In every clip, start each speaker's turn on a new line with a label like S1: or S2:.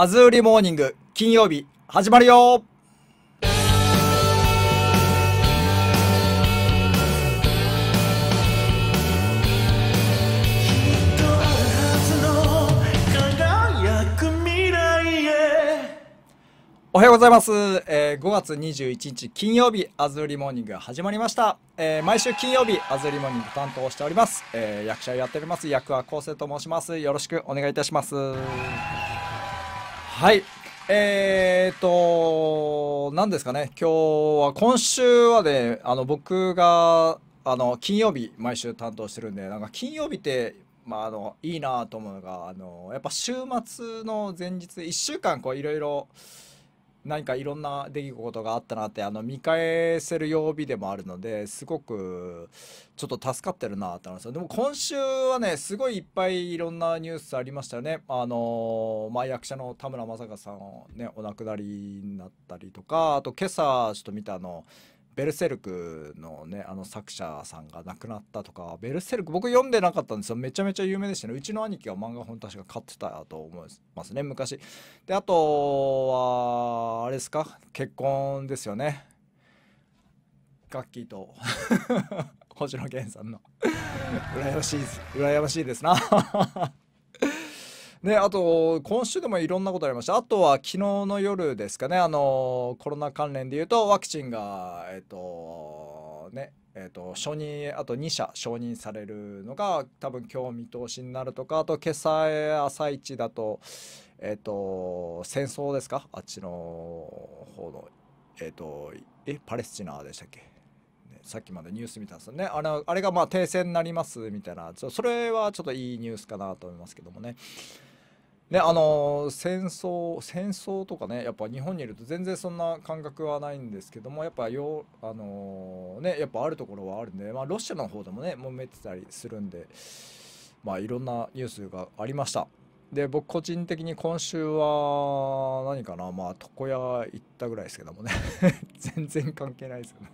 S1: アズーリモーニング金曜日始まるよおはようございます、えー、5月21日金曜日アズーリモーニング始まりました、えー、毎週金曜日アズーリモーニング担当しております、えー、役者をやっております役は昴生と申しますよろしくお願いいたしますはい。えーと、何ですかね、今日は、今週はね、あの僕があの金曜日、毎週担当してるんで、なんか金曜日って、まあ、あのいいなと思うのがあの、やっぱ週末の前日、1週間、こういろいろ。色々何かいろんな出来事があったなってあの見返せる曜日でもあるのですごくちょっと助かってるなって思いますでも今週はねすごいいっぱいいろんなニュースありましたよねあのー、まあ、役者の田村正和さんをねお亡くなりになったりとかあと今朝ちょっと見たあのベルセルクのねあの作者さんが亡くなったとかベルセルク僕読んでなかったんですよめちゃめちゃ有名でしたねうちの兄貴は漫画本確か買ってたと思いますね昔であとはあれですか結婚ですよねガッキーと 星野源さんの羨ましいです羨ましいですなね、あと、今週でもいろんなことありました。あとは、昨日の夜ですかね、あの、コロナ関連で言うと、ワクチンが、えっと、ね、えと、承認あと2社承認されるのが多分今日見通しになるとかあと今朝朝一だと,、えと、戦争ですかあっちの方のえっ、とえパレスチナでしたっけ、さっきまでニュース見たんですよねあれあれがまあ停戦になりますみたいなそれはちょっといいニュースかなと思いますけどもね。ねあのー、戦争戦争とかねやっぱ日本にいると全然そんな感覚はないんですけどもやっぱよあのー、ねやっぱあるところはあるんでまあ、ロシアの方でもね揉めてたりするんでまあいろんなニュースがありましたで僕個人的に今週は何かなまあ床屋行ったぐらいですけどもね 全然関係ないですよね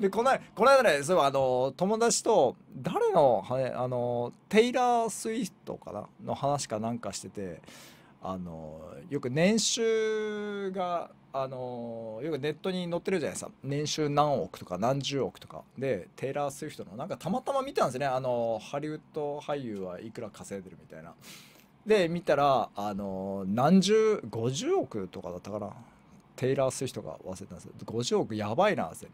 S1: でこのこの間ねそういえばあの友達と誰のあのテイラー・スウィフトかなの話かなんかしててあのよく年収があのよくネットに載ってるじゃないですか年収何億とか何十億とかでテイラー・スウィフトのなんかたまたま見たんですねあのハリウッド俳優はいくら稼いでるみたいな。で見たらあの何十50億とかだったかなテイラー・スウィフトが忘れたんです50億やばいなって。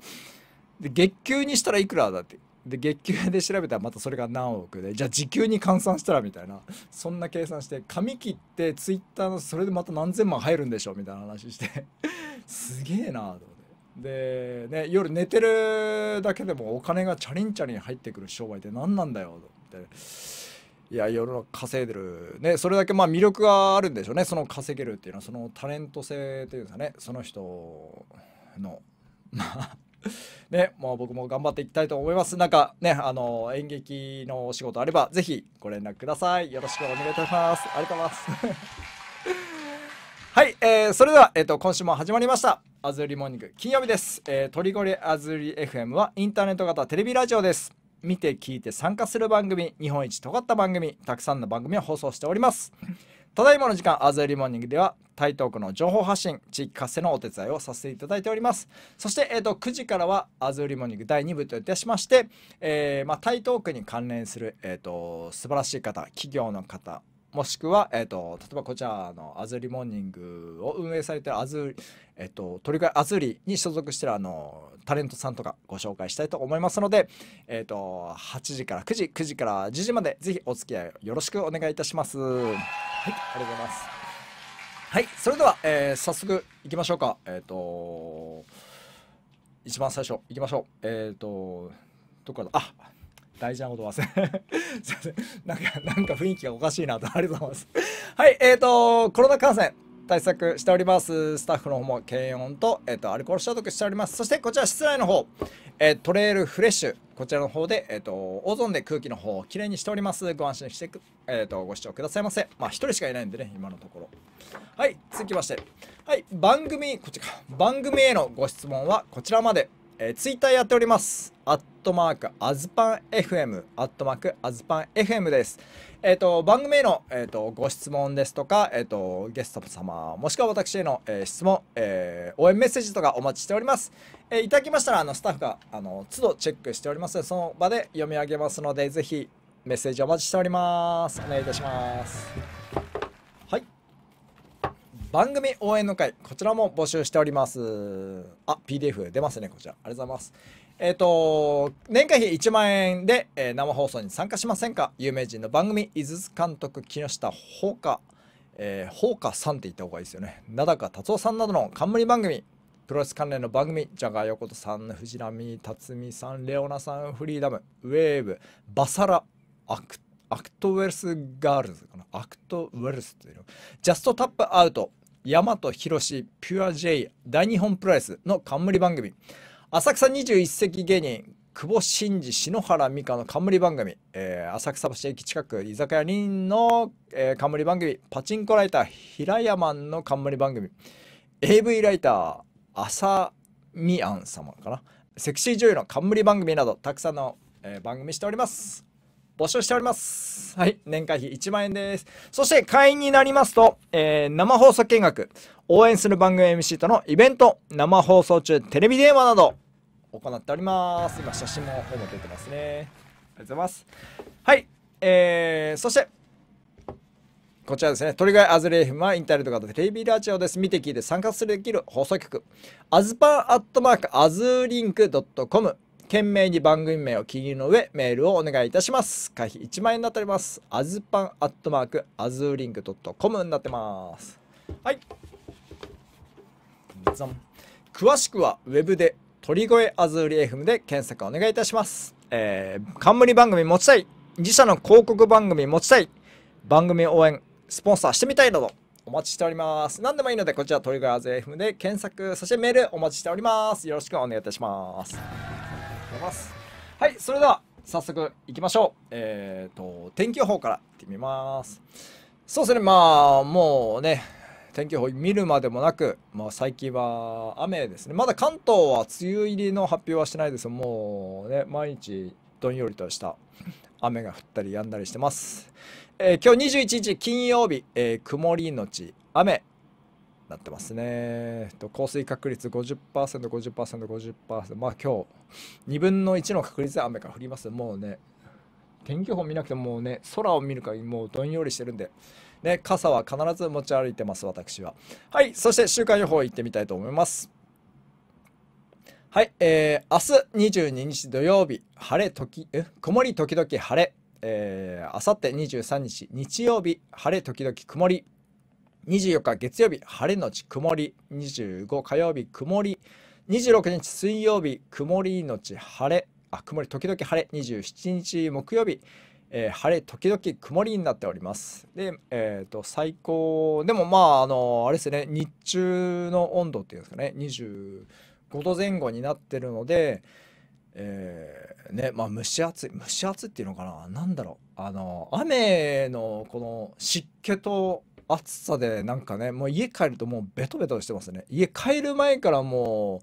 S1: で月給にしたらいくらだってで月給で調べたらまたそれが何億でじゃあ時給に換算したらみたいなそんな計算して紙切ってツイッターのそれでまた何千万入るんでしょうみたいな話して すげえなと思ってで、ね、夜寝てるだけでもお金がチャリンチャリン入ってくる商売って何なんだよと思って。いや夜の稼いでるねそれだけまあ魅力があるんでしょうねその稼げるっていうのはそのタレント性というんですかねその人の まあ ね、もう僕も頑張っていきたいと思います。なんかね、あの、演劇のお仕事あれば、ぜひご連絡ください。よろしくお願いいたします。ありがとうございます。はい、えー、それでは、えっ、ー、と、今週も始まりました。アズリモーニング金曜日です。えー、トリゴリアズリ FM はインターネット型テレビラジオです。見て、聞いて、参加する番組、日本一尖った番組、たくさんの番組を放送しております。ただいまの時間、アズエリモーニングでは、台東区の情報発信、地域活性のお手伝いをさせていただいております。そして、えーと、9時からは、アズエリモーニング第2部といたしまして、えー、まあ、台東区に関連する、えーと素晴らしい方、企業の方、もしくは、えーと、例えばこちらのアズリモーニングを運営されてるアズリ、えーと、と鳥飼アズリに所属してるあのタレントさんとかご紹介したいと思いますので、えーと、と8時から9時9時から10時までぜひお付き合いよろしくお願いいたします。はい、ありがとうございます。はい、それでは、えー、早速いきましょうか。えっ、ー、と一番最初いきましょう。えっ、ー、とどこかだあ大事なこと忘れ すいませんなんかなんか雰囲気がおかしいなとありがとうございますはいえーとコロナ感染対策しておりますスタッフの方も検温と,、えーと、アルコール消毒しておりますそしてこちら室内の方、えー、トレイルフレッシュこちらの方で、えーと、オゾンで空気の方をきれいにしておりますご安心して、えーと、ご視聴くださいませまあ一人しかいないんでね今のところはい続きましてはい番組こっちか番組へのご質問はこちらまでえー、ツイッターやっております。アットマーク、アズパン FM、アットマーク、アズパン FM です。えっ、ー、と、番組への、えーと、ご質問ですとか、えっ、ー、と、ゲスト様、もしくは私への、えー、質問、え応援メッセージとかお待ちしております。えいただきましたら、あの、スタッフが、あの、都度チェックしておりますその場で読み上げますので、ぜひ、メッセージお待ちしております。お願いいたします。番組応援の会こちらも募集しておりますあ PDF 出ますねこちらありがとうございますえっ、ー、と年会費1万円で、えー、生放送に参加しませんか有名人の番組井筒監督木下ほかえー、ほうかさんって言った方がいいですよね名高達夫さんなどの冠番組プロレス関連の番組ジャガー横田さん藤波辰巳さんレオナさんフリーダムウェーブバサラアクアクトウェルスガールズかなアクトウェルスっていうのジャストタップアウト大和宏ピュア J 大日本プロレスの冠番組浅草21世芸人久保真嗣篠原美香の冠番組、えー、浅草橋駅近く居酒屋リの、えー、冠番組パチンコライター平山の冠番組 AV ライター浅見杏様かなセクシー女優の冠番組などたくさんの、えー、番組しております。募集しております。はい。年会費1万円です。そして会員になりますと、えー、生放送見学、応援する番組 MC とのイベント、生放送中テレビ電話など行っております。今写真もほぼ出てますね。ありがとうございます。はい。えー、そして、こちらですね、鳥貝アズレーフマインターネット型テレビラジオです。見て聞いて参加するできる放送局、アズパンアットマークアズリンク .com 懸命に番組名を記入の上メールをお願いいたします会費1万円になっておりますアズパンアットマークアズーリンクドットコムになってますはい詳しくはウェブで鳥越アズーリ FM で検索お願いいたしますえー、冠番組持ちたい自社の広告番組持ちたい番組応援スポンサーしてみたいなどお待ちしております。何でもいいので、こちらトリガーズ FM で検索、そしてメールお待ちしております。よろしくお願いいたします。思いますはいそれでは早速いきましょうえっ、ー、と天気予報からいってみますそうですねまあもうね天気予報見るまでもなく、まあ、最近は雨ですねまだ関東は梅雨入りの発表はしてないですもうね毎日どんよりとした雨が降ったりやんだりしてます、えー、今日21日金曜日、えー、曇りのち雨なってますね。降水確率 50%50%50% 50%, 50%, 50%まあ今日2分の1の確率で雨が降ります。もうね天気予報見なくてもね空を見るかりもうどんよりしてるんで、ね、傘は必ず持ち歩いてます私ははいそして週間予報行ってみたいと思いますはい、えー、明日22日土曜日晴れ時え曇り時々晴れえー、あさって23日日曜日晴れ時々曇り24日月曜日晴れのち曇り25火曜日曇り26日水曜日曇りのち晴れあ曇り時々晴れ27日木曜日、えー、晴れ時々曇りになっておりますでえー、と最高でもまああのあれですね日中の温度っていうんですかね25度前後になってるのでえー、ねまあ蒸し暑い蒸し暑いっていうのかな何だろうあの雨のこの湿気と暑さでなんかねもう家帰るともうベトベトしてますね家帰る前からも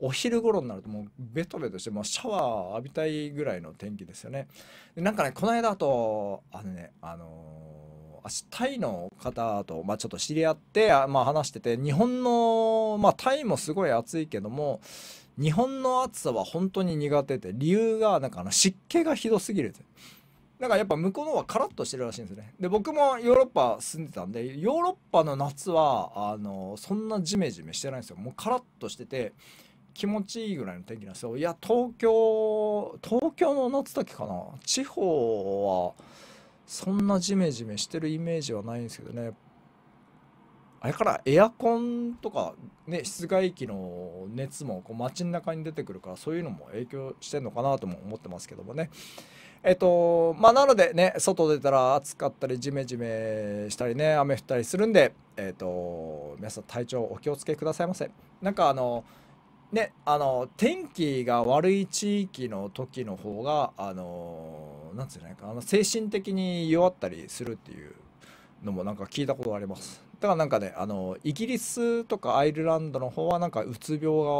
S1: うお昼頃になるともうベトベトしてもうシャワー浴びたいぐらいの天気ですよねでなんかねこの間あとあのねあのー、タイの方と、まあ、ちょっと知り合ってあ、まあ、話してて日本の、まあ、タイもすごい暑いけども日本の暑さは本当に苦手で理由がなんかあの湿気がひどすぎるってだからやっぱ向こうの方はカラッとしてるらしいんですねで僕もヨーロッパ住んでたんでヨーロッパの夏はあのそんなジメジメしてないんですよもうカラッとしてて気持ちいいぐらいの天気なんですよいや東京東京の夏だけかな地方はそんなジメジメしてるイメージはないんですけどねあれからエアコンとか、ね、室外機の熱もこう街の中に出てくるからそういうのも影響してんのかなとも思ってますけどもねえっと、まあ、なのでね、外出たら暑かったり、ジメジメしたりね、雨降ったりするんで、えっと、皆さん体調お気をつけくださいませ。なんかあの、ね、あの天気が悪い地域の時の方があのなんつうのかあの精神的に弱ったりするっていうのもなんか聞いたことがありますだからなんかねあのイギリスとかアイルランドの方はなんかうつ病が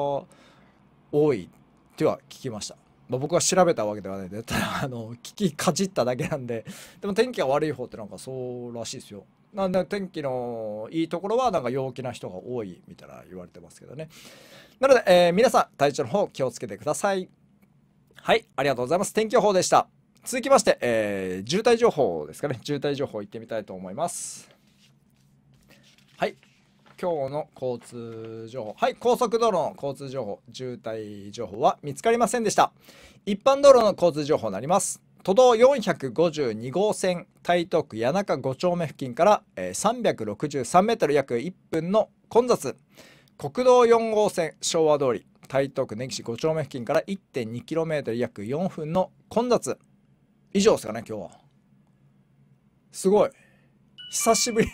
S1: 多いっては聞きましたまあ、僕は調べたわけではないでただ あの聞きかじっただけなんででも天気が悪い方ってなんかそうらしいですよなんで天気のいいところはなんか陽気な人が多いみたいな言われてますけどねなので、えー、皆さん体調の方気をつけてくださいはいありがとうございます天気予報でした続きまして、えー、渋滞情報ですかね渋滞情報いってみたいと思いますはい今日の交通情報はい高速道路の交通情報渋滞情報は見つかりませんでした一般道路の交通情報になります都道452号線台東区谷中5丁目付近から、363メートル約1分の混雑国道4号線昭和通り台東区根岸5丁目付近から 1.2km 約4分の混雑以上ですかね今日はすごい久しぶり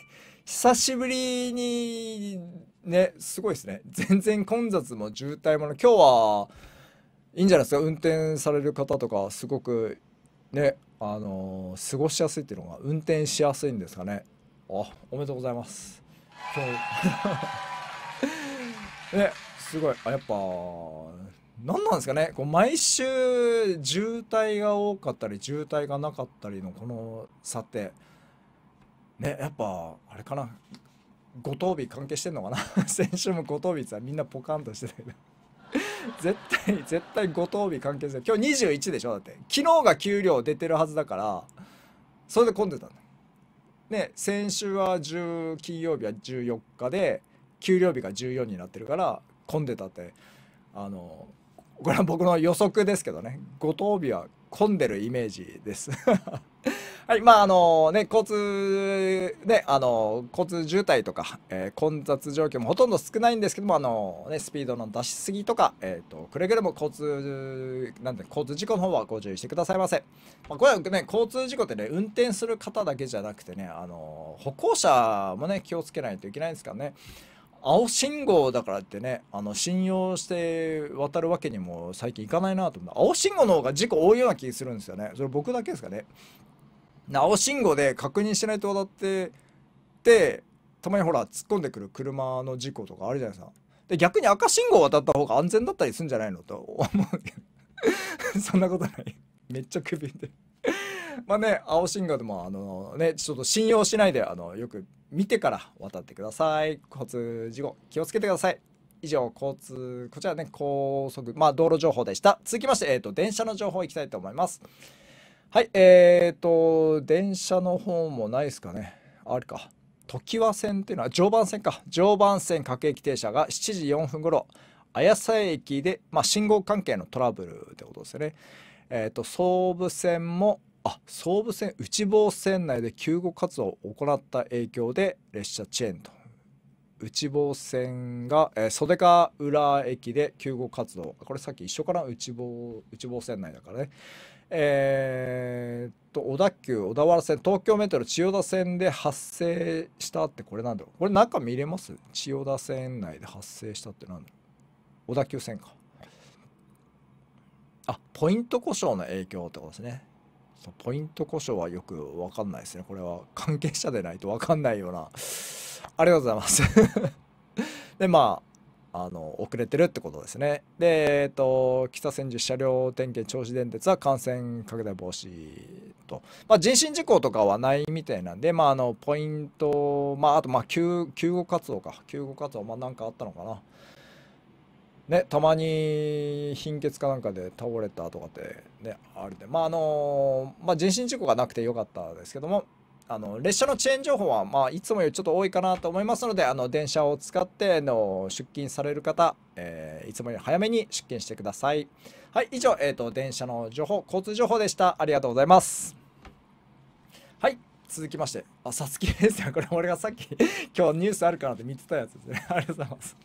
S1: 久しぶりにねすごいですね全然混雑も渋滞もの今日はいいんじゃないですか運転される方とかすごくねあのー、過ごしやすいっていうのが運転しやすいんですかねあおめでとうございます今日 ねすごいあやっぱ何なんですかねこう毎週渋滞が多かったり渋滞がなかったりのこの差ってねやっぱあれかな五等日関係してんのかな 先週も五等日ってみんなポカンとしてたけど 絶対絶対五等日関係してる今日21でしょだって昨日が給料出てるはずだからそれで混んでたんだね先週は10金曜日は14日で給料日が14になってるから混んでたってあのこれは僕の予測ですけどね五等日は混んでるイメージです はい、まああのね、交通、ね、あの交通渋滞とか、えー、混雑状況もほとんど少ないんですけども、あのね、スピードの出しすぎとか、えーと、くれぐれも交通なんて交通事故の方はご注意してくださいませ。まあ、これは、ね、交通事故ってね、運転する方だけじゃなくてね、あの歩行者もね、気をつけないといけないんですからね。青信号だからってねあの信用して渡るわけにも最近いかないなと思って青信号の方が事故多いような気するんですよねそれ僕だけですかね青信号で確認しないと渡ってでてたまにほら突っ込んでくる車の事故とかあるじゃないですかで逆に赤信号渡った方が安全だったりするんじゃないのと思うけど そんなことないめっちゃ首でまあね青信号でもあのねちょっと信用しないであのよく見てから渡ってください交通事故気をつけてください以上交通こちらね高速まあ道路情報でした続きましてえっ、ー、と電車の情報いきたいと思いますはい、えーと、電車の方もないですかね。あれか。常磐線っていうのは、常磐線か。常磐線各駅停車が7時4分ごろ、綾瀬駅で、まあ、信号関係のトラブルってことですよね。えっ、ー、と、総武線も、あ、総武線内房線内で救護活動を行った影響で、列車遅延と。内房線が、えー、袖ヶ浦駅で救護活動これさっき一緒かな内房内房線内だからねえー、っと小田急小田原線東京メトロ千代田線で発生したってこれなんだろうこれ中見れます千代田線内で発生したってなんだろう小田急線かあポイント故障の影響ってことですねそうポイント故障はよく分かんないですねこれは関係者でないと分かんないようなありがとうございます でまああの遅れてるってことですね。で、えっと、北千住車両点検銚子電鉄は感染拡大防止と、まあ、人身事故とかはないみたいなんで、まあ、あのポイント、まあ、あとまあ救救護活動か、救護活動、まあ、なんかあったのかな。ね、たまに貧血かなんかで倒れたとかって、ね、あるで、まああのまあ、人身事故がなくてよかったですけども、あの列車の遅延情報は、まあ、いつもよりちょっと多いかなと思いますのであの電車を使っての出勤される方、えー、いつもより早めに出勤してください。はい以上、えーと、電車の情報交通情報でしたありがとうございます。はい続きましてあさつきですよこれ俺がさっき 今日ニュースあるかなって見てたやつですね ありがとうございます。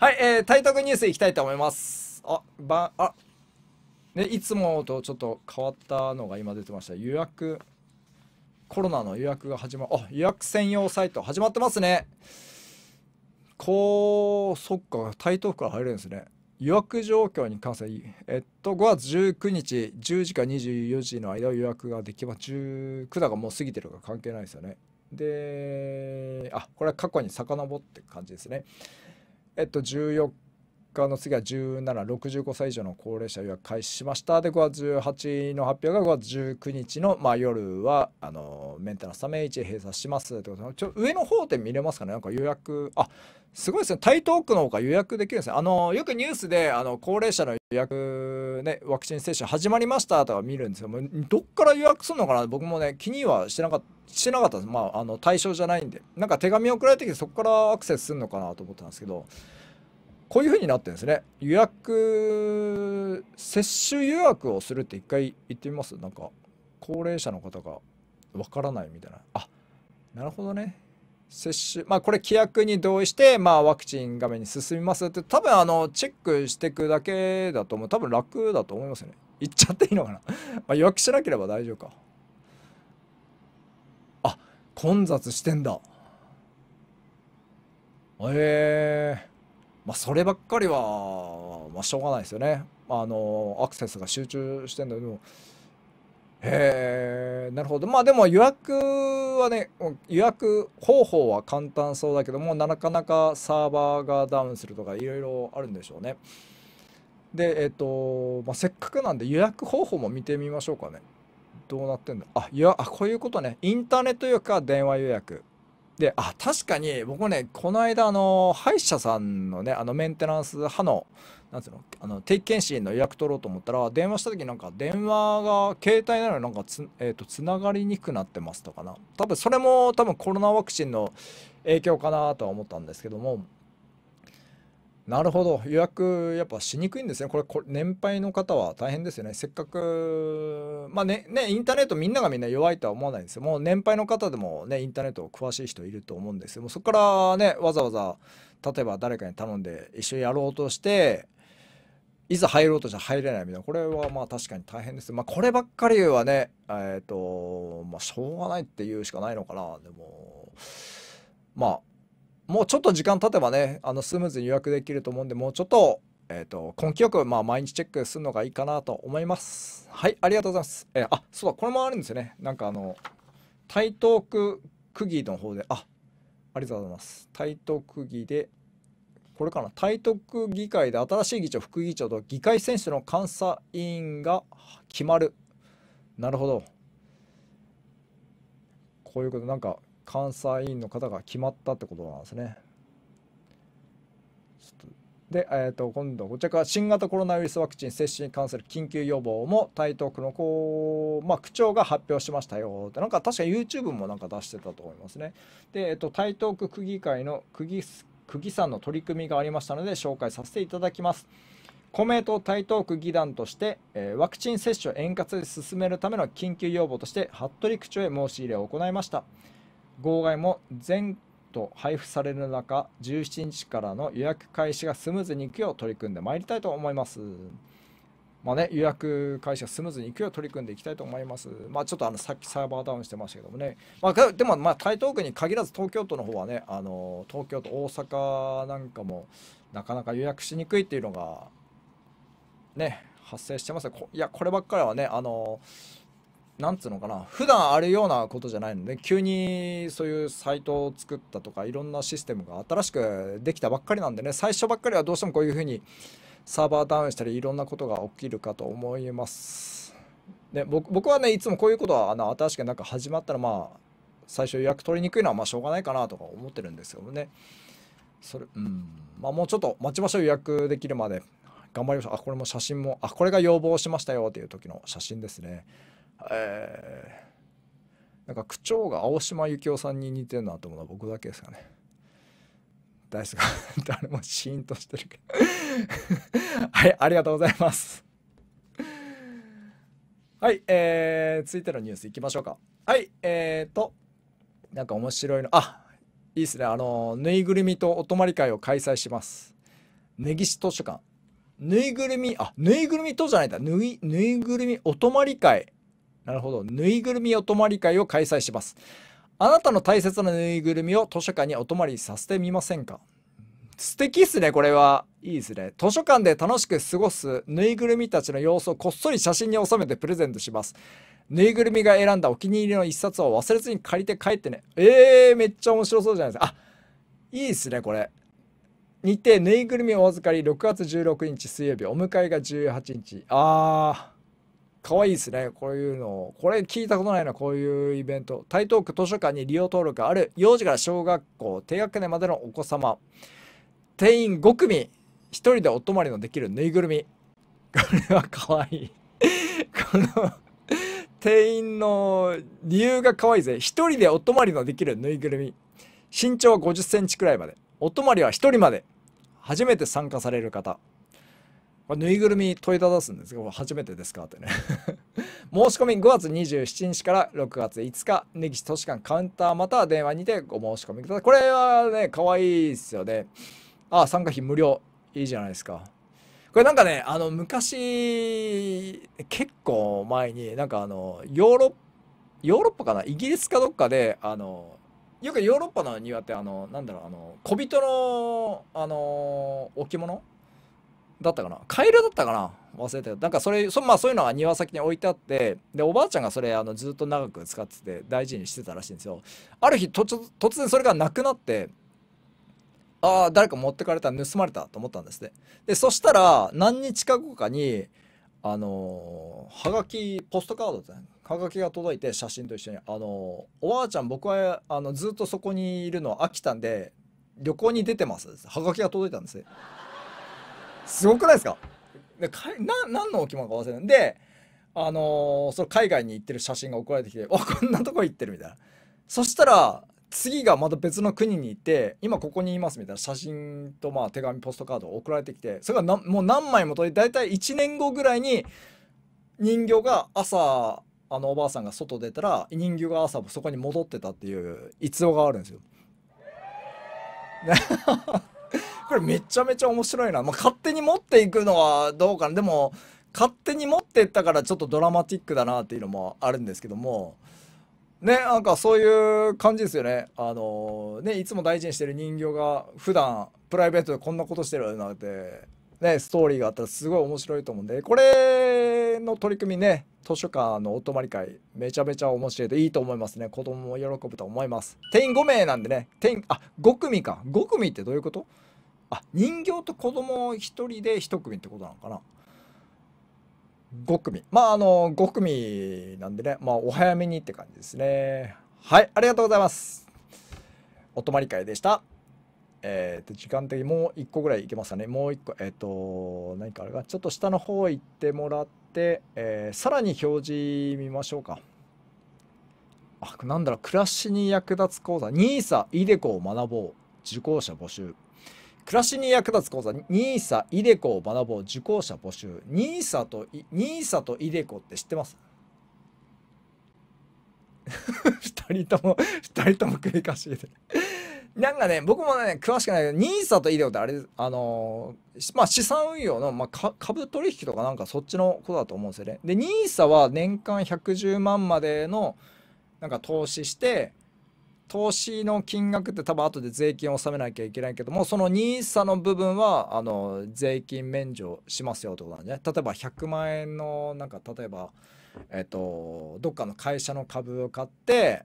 S1: はい、えー、台東ニュースいきたいと思います。あばあねいつもとちょっと変わったのが今出てました予約コロナの予約が始まるあ予約専用サイト始まってますねこうそっか台東区から入れるんですね予約状況に関してえっと5月19日10時か24時の間予約ができます19だがもう過ぎてるか関係ないですよねであこれは過去に遡って感じですねえっと14果の次は1765歳以上の高齢者予約開始しましたで5月18の発表が5月19日の、まあ、夜はあのメンテナンスため1閉鎖しますってことちょ上の方で見れますかねなんか予約あすごいですね台東区の方が予約できるんですねあのよくニュースであの高齢者の予約ねワクチン接種始まりましたとか見るんですけどもどっから予約するのかな僕もね気にはしてなかったしてなかったですまああの対象じゃないんでなんか手紙送られてきてそこからアクセスするのかなと思ったんですけどこういううになってるんですね。予約、接種予約をするって一回言ってみますなんか、高齢者の方がわからないみたいな。あ、なるほどね。接種、まあこれ規約に同意して、まあワクチン画面に進みますって、多分あの、チェックしていくだけだと思う。多分楽だと思いますよね。行っちゃっていいのかな ま予約しなければ大丈夫か。あ、混雑してんだ。ええまあ、そればっかりは、まあ、しょうがないですよね。あのアクセスが集中してんだけど、へえ、なるほど。まあでも予約はね、予約方法は簡単そうだけども、なかなかサーバーがダウンするとかいろいろあるんでしょうね。で、えっ、ー、と、まあ、せっかくなんで予約方法も見てみましょうかね。どうなってんだあ、いや、あ、こういうことね。インターネット予約か電話予約。で、あ、確かに、僕ね、この間、あの、歯医者さんのね、あの、メンテナンス、歯の、なんつうの、あの、定期検診の予約取ろうと思ったら、電話した時なんか、電話が、携帯ならなんかつ、えっ、ー、と、つながりにくくなってますとかな。多分、それも、多分、コロナワクチンの影響かなとは思ったんですけども、なるほど予約やっぱしにくいんですねこれ年配の方は大変ですよねせっかくまあねねインターネットみんながみんな弱いとは思わないんですよもう年配の方でもねインターネット詳しい人いると思うんですよもうそこからねわざわざ例えば誰かに頼んで一緒にやろうとしていざ入ろうとじゃ入れないみたいなこれはまあ確かに大変ですまあこればっかりはねえっ、ー、とまあしょうがないっていうしかないのかなでもまあもうちょっと時間経てばね、あのスムーズに予約できると思うんで、もうちょっと、えっ、ー、と、根気よく、まあ、毎日チェックするのがいいかなと思います。はい、ありがとうございます。えー、あ、そうだ、これもあるんですよね。なんかあの、台東区区議の方で、あ、ありがとうございます。台東区議で、これかな、台東区議会で新しい議長、副議長と議会選手の監査委員が決まる。なるほど。こういうこと、なんか、監査委員の方が決まったってことなんですね。で、えー、と今度、こちらから新型コロナウイルスワクチン接種に関する緊急予防も台東区のこう、まあ、区長が発表しましたよって、なんか確か YouTube もなんか出してたと思いますね。で、えー、と台東区区議会の区議区議さんの取り組みがありましたので、紹介させていただきます。公明党台東区議団として、えー、ワクチン接種を円滑に進めるための緊急要望として服部区長へ申し入れを行いました。号外も全と配布される中17日からの予約開始がスムーズにいくよう取り組んでまいりたいと思います。まあね、予約開始がスムーズにいくよう取り組んでいきたいと思います。まあ、ちょっとあのさっきサーバーダウンしてましたけどもね、まあ、でもまあ台東区に限らず東京都の方はね、あの東京と大阪なんかもなかなか予約しにくいっていうのがね、発生してますいや、こればっかりはね、あのなんつうのかな普段あるようなことじゃないので急にそういうサイトを作ったとかいろんなシステムが新しくできたばっかりなんでね最初ばっかりはどうしてもこういうふうにサーバーダウンしたりいろんなことが起きるかと思います。で僕はねいつもこういうことはあの新しくなんか始まったらまあ最初予約取りにくいのはまあしょうがないかなとか思ってるんですけどねそれうんまあもうちょっと待ち場所予約できるまで頑張りましょうあこれも写真もあこれが要望しましたよっていう時の写真ですねえー、なんか区長が青島幸男さんに似てるなと思うのは僕だけですかね。大好き。誰もシーンとしてるけど はい、ありがとうございます。はい、えー、続いてのニュースいきましょうか。はい、えーと、なんか面白いの、あいいですね、あの、ぬいぐるみとお泊まり会を開催します。根岸図書館。ぬいぐるみ、あ、ぬいぐるみとじゃないんだ。ぬい、ぬいぐるみお泊まり会。なるほど。ぬいぐるみお泊まり会を開催します。あなたの大切なぬいぐるみを図書館にお泊まりさせてみませんか素敵っすね、これは。いいですね。図書館で楽しく過ごすぬいぐるみたちの様子をこっそり写真に収めてプレゼントします。ぬいぐるみが選んだお気に入りの一冊を忘れずに借りて帰ってね。えー、めっちゃ面白そうじゃないですか。あ、いいっすね、これ。日程、ぬいぐるみお預かり6月16日水曜日、お迎えが18日。あー。可愛いですね。こういうの。これ聞いたことないな、こういうイベント。台東区図書館に利用登録ある幼児から小学校、低学年までのお子様。定員5組。1人でお泊まりのできるぬいぐるみ。これは可愛い。この定員の理由が可愛いぜ。1人でお泊まりのできるぬいぐるみ。身長は50センチくらいまで。お泊まりは1人まで。初めて参加される方。これぬいぐるみ問いただすんです初めてですかってね 申し込み5月27日から6月5日、根岸都市間カウンターまたは電話にてご申し込みください。これはね、かわいいですよね。ああ、参加費無料。いいじゃないですか。これなんかね、あの、昔、結構前に、なんかあの、ヨーロッパ、ヨーロッパかなイギリスかどっかで、あの、よくヨーロッパの庭って、あの、なんだろう、あの、小人の、あの、置物だったかなカエルだったかな忘れたけなんかそれそ,、まあ、そういうのは庭先に置いてあってでおばあちゃんがそれあのずっと長く使ってて大事にしてたらしいんですよある日突然それがなくなってああ誰か持ってかれた盗まれたと思ったんですねでそしたら何日か後かにあのー、はがきポストカードってはがきが届いて写真と一緒に「あのー、おばあちゃん僕はあのずっとそこにいるの飽きたんで旅行に出てます」はがきが届いたんですねすごくないですかでかな何の置物か忘れるんで、あのー、その海外に行ってる写真が送られてきて「おこんなとこ行ってる」みたいなそしたら次がまた別の国に行って今ここにいますみたいな写真とまあ手紙ポストカードを送られてきてそれがもう何枚も取り大体1年後ぐらいに人形が朝あのおばあさんが外出たら人形が朝そこに戻ってたっていう逸話があるんですよ。これめちゃめちゃ面白いな。まあ、勝手に持っていくのはどうかな。でも、勝手に持っていったからちょっとドラマティックだなっていうのもあるんですけども、ね、なんかそういう感じですよね。あのね、いつも大事にしてる人形が普段プライベートでこんなことしてるなんて、ね、ストーリーがあったらすごい面白いと思うんで、これの取り組みね、図書館のお泊まり会、めちゃめちゃ面白いでいいと思いますね。子供も喜ぶと思います。店員5名なんでね、定員、あ、5組か。5組ってどういうことあ人形と子供一1人で1組ってことなのかな5組まああの5組なんでねまあお早めにって感じですねはいありがとうございますお泊まり会でしたえっ、ー、と時間的にもう1個ぐらい行けますかねもう1個えっ、ー、と何かあれがちょっと下の方行ってもらって、えー、さらに表示見ましょうかあなんだろう暮らしに役立つ講座 NISA イデコを学ぼう受講者募集暮らしに役立つ講座ニーサイデコを学ぼう受講者募集ニーサと n i s とイデコって知ってます2 人とも2人とも繰り返しでなんかね僕もね詳しくないけどニーサとイデコってあれあのー、まあ、資産運用の、まあ、株取引とかなんかそっちのことだと思うんですよねでニーサは年間110万までのなんか投資して投資の金額って多分後で税金を納めなきゃいけないけどもその NISA の部分はあの税金免除しますよってことなんで、ね、例えば100万円のなんか例えば、えっと、どっかの会社の株を買って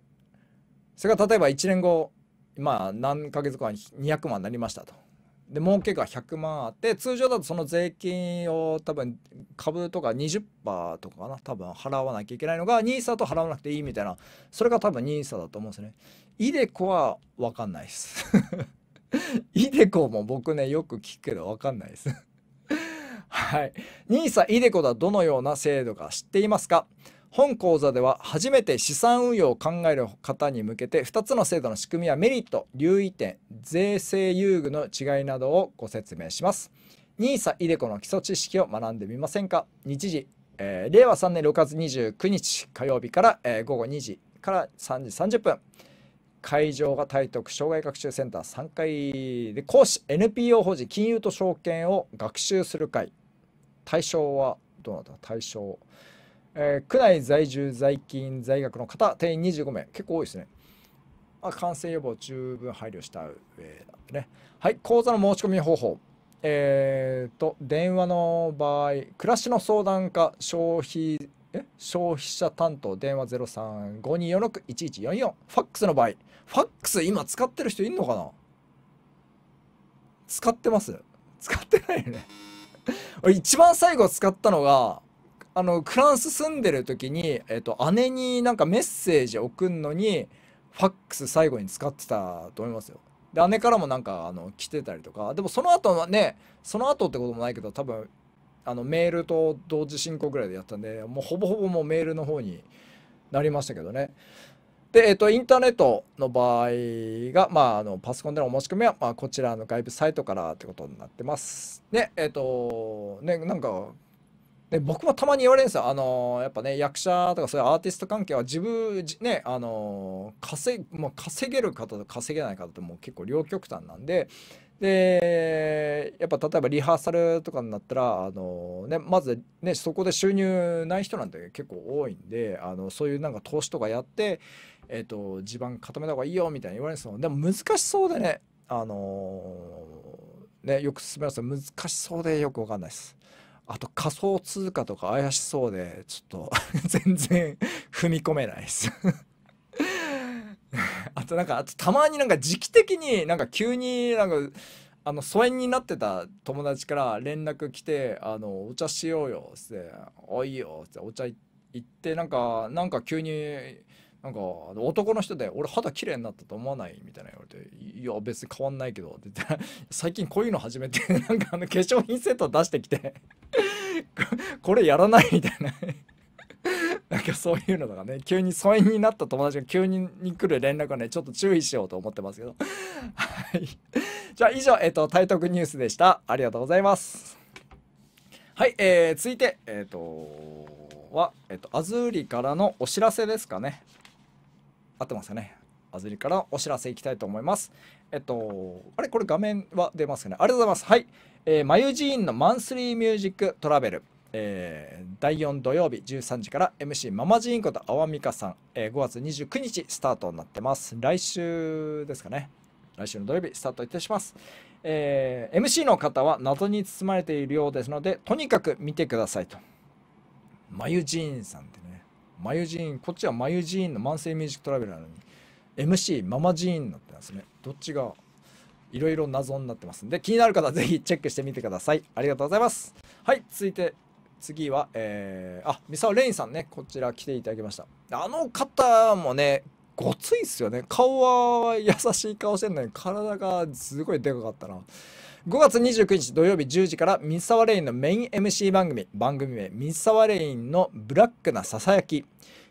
S1: それが例えば1年後まあ何ヶ月後に200万になりましたと。で儲けが100万あって通常だとその税金を多分株とか20%とかかな多分払わなきゃいけないのが NISA と払わなくていいみたいなそれが多分 NISA だと思うんですよね。イデコは分かんないです。イデコも僕ねよく聞くけど分かんないです。はい。NISA、イデコとはどのような制度か知っていますか本講座では初めて資産運用を考える方に向けて2つの制度の仕組みやメリット留意点税制優遇の違いなどをご説明します NISA イデコの基礎知識を学んでみませんか日時、えー、令和3年6月29日火曜日から、えー、午後2時から3時30分会場が体徳障害学習センター3階で講師 NPO 法人金融と証券を学習する会対象はどうなった対象えー、区内在住、在勤、在学の方、定員25名、結構多いですね。まあ、感染予防十分配慮した上だってね。はい、講座の申し込み方法。えーと、電話の場合、暮らしの相談課、消費、え消費者担当、電話0352461144、ファックスの場合、ファックス今使ってる人いんのかな使ってます使ってないよね 一番最後使ったのが、あのフランス住んでる時に、えー、と姉になんかメッセージ送るのにファックス最後に使ってたと思いますよ。で姉からもなんかあの来てたりとかでもその後ねその後ってこともないけど多分あのメールと同時進行ぐらいでやったんでもうほぼほぼもうメールの方になりましたけどね。で、えっと、インターネットの場合が、まあ、あのパソコンでのお申し込みは、まあ、こちらの外部サイトからってことになってます。ね、えっと、ね、なんかで僕もたまに言われるんですよ。あのー、やっぱね、役者とかそういうアーティスト関係は自分、ね、あのー、稼もう稼げる方と稼げない方てもう結構両極端なんで、で、やっぱ例えばリハーサルとかになったら、あのね、まずね、そこで収入ない人なんて結構多いんで、あのそういうなんか投資とかやって、えっ、と、地盤固めた方がいいよみたいに言われるんですよ。でも難しそうでね、あのね、よく進めます難しそうでよくわかんないです。あと仮想通貨とか怪しそうで、ちょっと 全然踏み込めないです あとなんか、たまになんか時期的になんか急になんか、あの疎遠になってた友達から連絡来て「あのお茶しようよ」っつって「おいよ」っつってお茶行ってなんかなんか急になんか男の人で「俺肌綺麗になったと思わない?」みたいな言われて「いや別に変わんないけど」って言ったら「最近こういうの始めて なんかあの化粧品セット出してきて これやらない」みたいななんかそういうのとかね急に疎遠になった友達が急に来る連絡はねちょっと注意しようと思ってますけどはいじゃあ以上、えっ、ー、と、台東ニュースでしたありがとうございますはいえー、続いてえっ、ー、とは、えっ、と、アズーリからのお知らせですかね。合ってますよね。アズリからお知らせいきたいと思います。えっと、あれこれ画面は出ますかねありがとうございます。はい。えー、マユジーンのマンスリーミュージックトラベル。えー、第4土曜日13時から MC ママジーンこと淡美香さん、えー、5月29日スタートになってます。来週ですかね。来週の土曜日スタートいたします。えー、MC の方は謎に包まれているようですので、とにかく見てくださいと。マユジーンさんってね。眉ジーンこっちは眉ジーンの慢性ミュージックトラベルなのに MC ママジーンになってますねどっちがいろいろ謎になってますんで気になる方はぜひチェックしてみてくださいありがとうございますはい続いて次はえー、あミサオレインさんねこちら来ていただきましたあの方もねごついっすよね顔は優しい顔してんのに体がすごいでかかったな5月29日土曜日10時から水沢レインのメイン MC 番組番組名水沢レインのブラックなささやき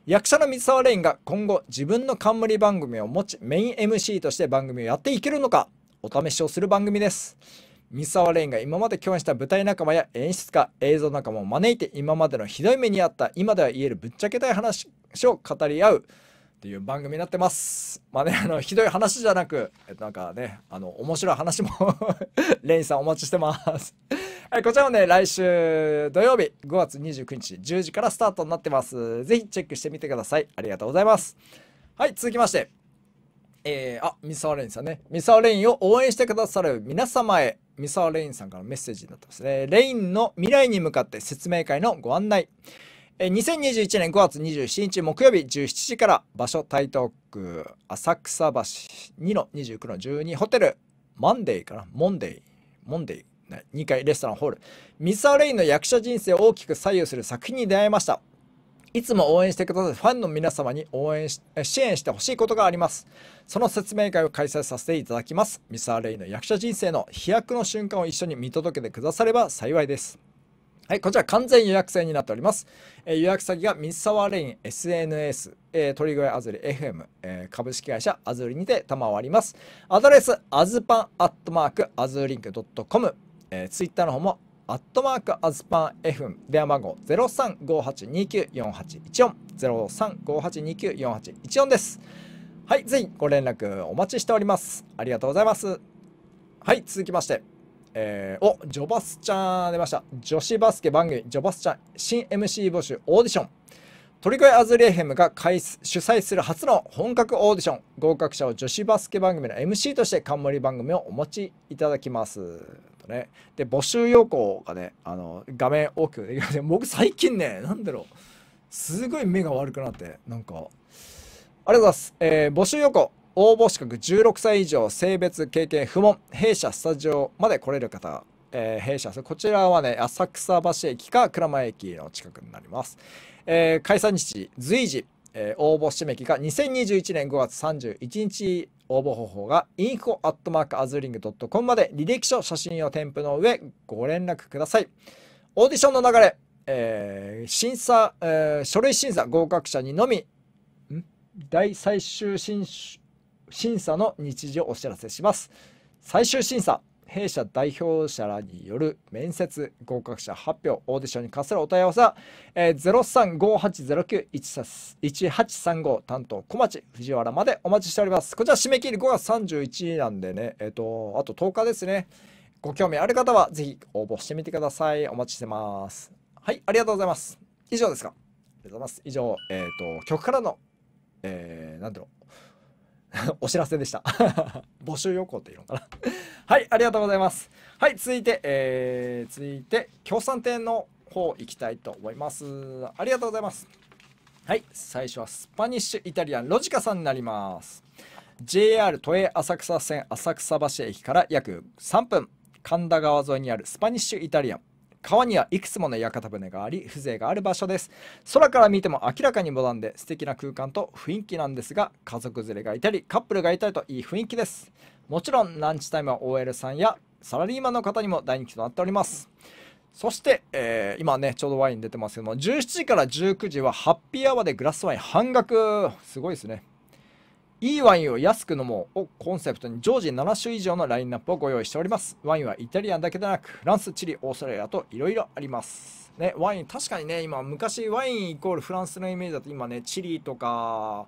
S1: 役者の水沢レインが今後自分の冠番組を持ちメイン MC として番組をやっていけるのかお試しをする番組です水沢レインが今まで共演した舞台仲間や演出家映像仲間を招いて今までのひどい目にあった今では言えるぶっちゃけたい話を語り合うっていう番組になってます。まあね、あの、ひどい話じゃなく、えっと、なんかね、あの、面白い話も レインさんお待ちしてます。はい、こちらもね、来週土曜日5月29日10時からスタートになってます。ぜひチェックしてみてください。ありがとうございます。はい、続きまして。えー、あ、ミサワレインさんね。ミサワレインを応援してくださる皆様へ、ミサワレインさんからメッセージになってますね。レインの未来に向かって説明会のご案内。2021年5月27日木曜日17時から場所台東区浅草橋2の29の12ホテルマンデーかなモンデーモンデー2階レストランホールミサレイの役者人生を大きく左右する作品に出会いましたいつも応援してくださるファンの皆様に応援し支援してほしいことがあります。その説明会を開催させていただきます。ミサーレイの役者人生の飛躍の瞬間を一緒に見届けてくだされば幸いです。はい、こちら完全予約制になっております。えー、予約先が三沢レイン SNS、えー、鳥越あずり FM、えー、株式会社あずりにて賜ります。アドレス、あずぱんアットマーク、あずりんく .com、えー、ツイッターの方も、アットマークアズパン FM 電話番号0358294814 0358294814ですはいぜひご連絡お待ちしておりますありがとうございますはい続きましてえー、おジョバスちゃん出ました女子バスケ番組ジョバスちゃん新 MC 募集オーディション鳥越アズレーヘムが主催する初の本格オーディション合格者を女子バスケ番組の MC として冠番組をお持ちいただきますとねで募集要項がねあの画面大きくできません僕最近ね何だろうすごい目が悪くなってなんかありがとうございます、えー、募集要項応募資格16歳以上性別経験不問弊社スタジオまで来れる方えー、弊社こちらはね浅草橋駅か蔵前駅の近くになります、えー、開催日随時、えー、応募締め切りが2021年5月31日応募方法が info アットマークアズリング .com まで履歴書写真を添付の上ご連絡くださいオーディションの流れ、えー、審査、えー、書類審査合格者にのみ大最終審審査の日時をお知らせします最終審査弊社代表者らによる面接合格者発表オーディションに関するお問い合わせは、えー、0358091835担当小町藤原までお待ちしておりますこちら締め切り5月31日なんでねえっ、ー、とあと10日ですねご興味ある方はぜひ応募してみてくださいお待ちしてますはいありがとうございます以上ですかありがとうございます以上えっ、ー、と曲からのえー、なんだろう お知らせでした 募集要項っていうのかなはいありがとうございますはい続いて、えー、続いて共産店の方行きたいと思いますありがとうございますはい最初はスパニッシュイタリアンロジカさんになります JR 都営浅草線浅草橋駅から約3分神田川沿いにあるスパニッシュイタリアン川にはいくつもの屋形船があり風情がある場所です空から見ても明らかにモダンで素敵な空間と雰囲気なんですが家族連れがいたりカップルがいたりといい雰囲気ですもちろんランチタイムは OL さんやサラリーマンの方にも大人気となっておりますそして、えー、今ね、ちょうどワイン出てますけども、17時から19時はハッピーアワーでグラスワイン半額、すごいですね。いいワインを安く飲もうをコンセプトに常時7種以上のラインナップをご用意しております。ワインはイタリアンだけでなく、フランス、チリ、オーストラリアといろいろあります。ね、ワイン、確かにね、今、昔ワインイコールフランスのイメージだと、今ね、チリとか、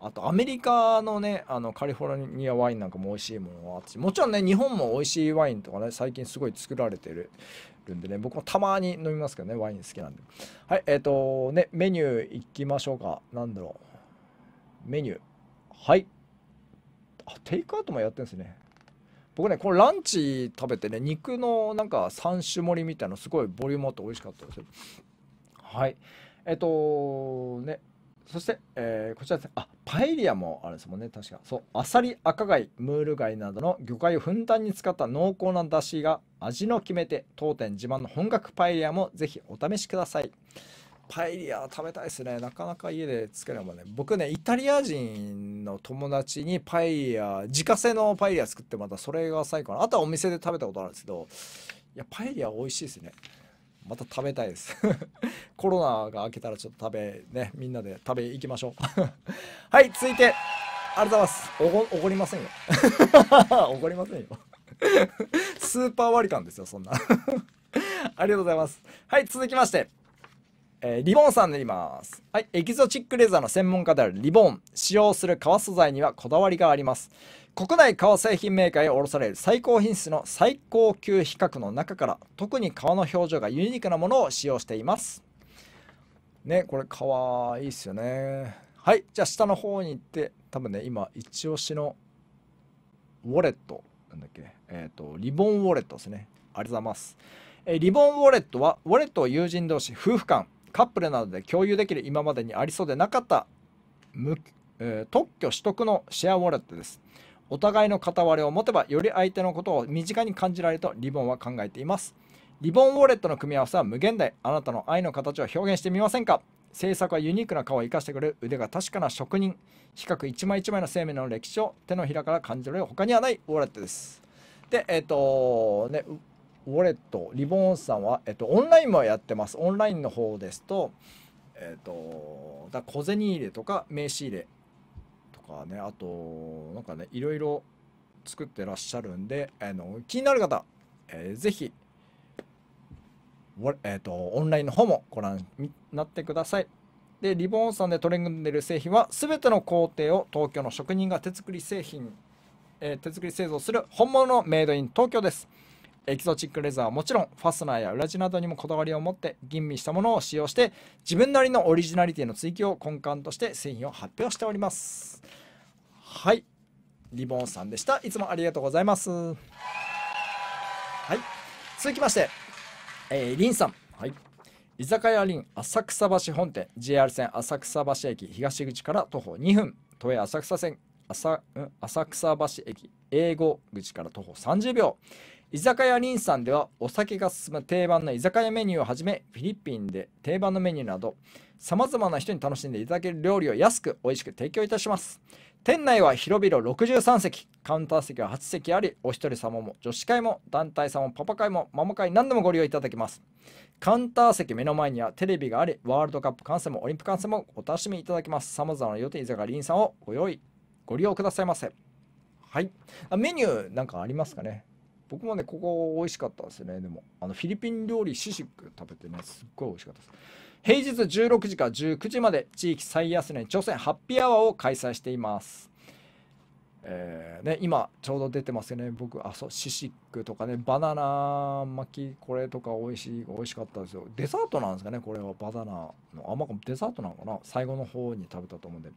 S1: あとアメリカのね、あのカリフォルニアワインなんかも美味しいものがあってもちろんね、日本も美味しいワインとかね、最近すごい作られてるるんでね、僕もたまに飲みますけどね、ワイン好きなんで。はい、えっ、ー、と、ね、メニューいきましょうか。なんだろう。メニュー。はいあテイクアウトもやってるんですね僕ねこのランチ食べてね肉のなんか3種盛りみたいなすごいボリュームあって美味しかったですよはいえっとねそして、えー、こちらですねあパエリアもあるんですもんね確かそうあさり赤貝ムール貝などの魚介をふんだんに使った濃厚なだしが味の決め手当店自慢の本格パエリアもぜひお試しくださいパエリア食べたいですねなかなか家で作ないもね僕ねイタリア人の友達にパエリア自家製のパエリア作ってまたそれが最高なあとはお店で食べたことあるんですけどいやパエリア美味しいですねまた食べたいです コロナが明けたらちょっと食べねみんなで食べ行きましょう はい続いてありがとうございますおごりませんよ おごりませんよスーパー割り勘ですよそんなありがとうございますはい続きましてえー、リボンさんになります。はい、エキゾチックレザーの専門家であるリボン。使用する革素材にはこだわりがあります。国内革製品メーカーへ卸される最高品質の最高級比較の中から、特に革の表情がユニークなものを使用しています。ね、これ革いいっすよね。はい、じゃあ下の方に行って、多分ね、今、一押しのウォレット、なんだっけ、えっ、ー、と、リボンウォレットですね。ありがとうございます。えリボンウォレットは、ウォレットを友人同士、夫婦間、カップルなどで共有できる今までにありそうでなかった無、えー、特許取得のシェアウォレットです。お互いの片割れを持てばより相手のことを身近に感じられるとリボンは考えています。リボンウォレットの組み合わせは無限大。あなたの愛の形を表現してみませんか制作はユニークな顔を生かしてくれる腕が確かな職人。比較一枚一枚の生命の歴史を手のひらから感じられる他にはないウォレットです。で、えっ、ー、とね、ウォレットリボンさんは、えっと、オンラインもやってますオンラインの方ですと,、えっと、だ小銭入れとか名刺入れとかねあとなんかねいろいろ作ってらっしゃるんであの気になる方、えー、ぜひえーと、オンラインの方もご覧になってください。でリボンさんで取り組んでいる製品は全ての工程を東京の職人が手作り製品、えー、手作り製造する本物のメイドイン東京です。エキゾチックレザーはもちろんファスナーや裏地などにもこだわりを持って吟味したものを使用して自分なりのオリジナリティの追求を根幹として製品を発表しておりますはいリボンさんでしたいつもありがとうございますはい続きまして、えー、リンさんはい居酒屋リン浅草橋本店 JR 線浅草橋駅東口から徒歩2分都営浅草線浅,、うん、浅草橋駅英語口から徒歩30秒居酒屋リンさんではお酒が進む定番の居酒屋メニューをはじめフィリピンで定番のメニューなどさまざまな人に楽しんでいただける料理を安く美味しく提供いたします店内は広々63席カウンター席は8席ありお一人様も女子会も団体さんもパパ会もママ会何でもご利用いただけますカウンター席目の前にはテレビがありワールドカップ観戦もオリンピック観戦もお楽しみいただけますさまざまな予定居酒屋リンさんをご用意ご利用くださいませはいメニューなんかありますかね僕もね、ここ美味しかったですね。でも、あの、フィリピン料理シシック食べてね、すっごい美味しかったです。平日16時から19時まで地域最安値朝鮮ハッピーアワーを開催しています。えーね、今ちょうど出てますよね僕あそうシシックとかねバナナ巻きこれとか美味しい美味しかったですよデザートなんですかねこれはバナナのあまデザートなのかな最後の方に食べたと思うんで、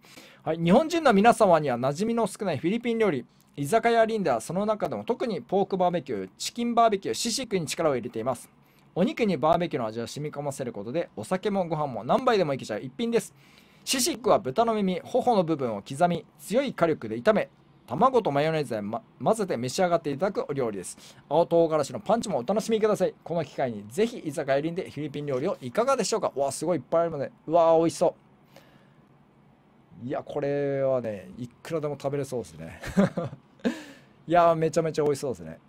S1: はい、日本人の皆様には馴染みの少ないフィリピン料理居酒屋リンではその中でも特にポークバーベキューチキンバーベキューシシックに力を入れていますお肉にバーベキューの味を染み込ませることでお酒もご飯も何杯でもいけちゃう一品ですシシックは豚の耳、頬の部分を刻み、強い火力で炒め、卵とマヨネーズで、ま、混ぜて召し上がっていただくお料理です青唐辛子のパンチもお楽しみくださいこの機会にぜひ居酒屋林でフィリピン料理をいかがでしょうかわすごいいっぱいあるのでうわあ美味しそういやこれはねいくらでも食べれそうですね いやめちゃめちゃ美味しそうですね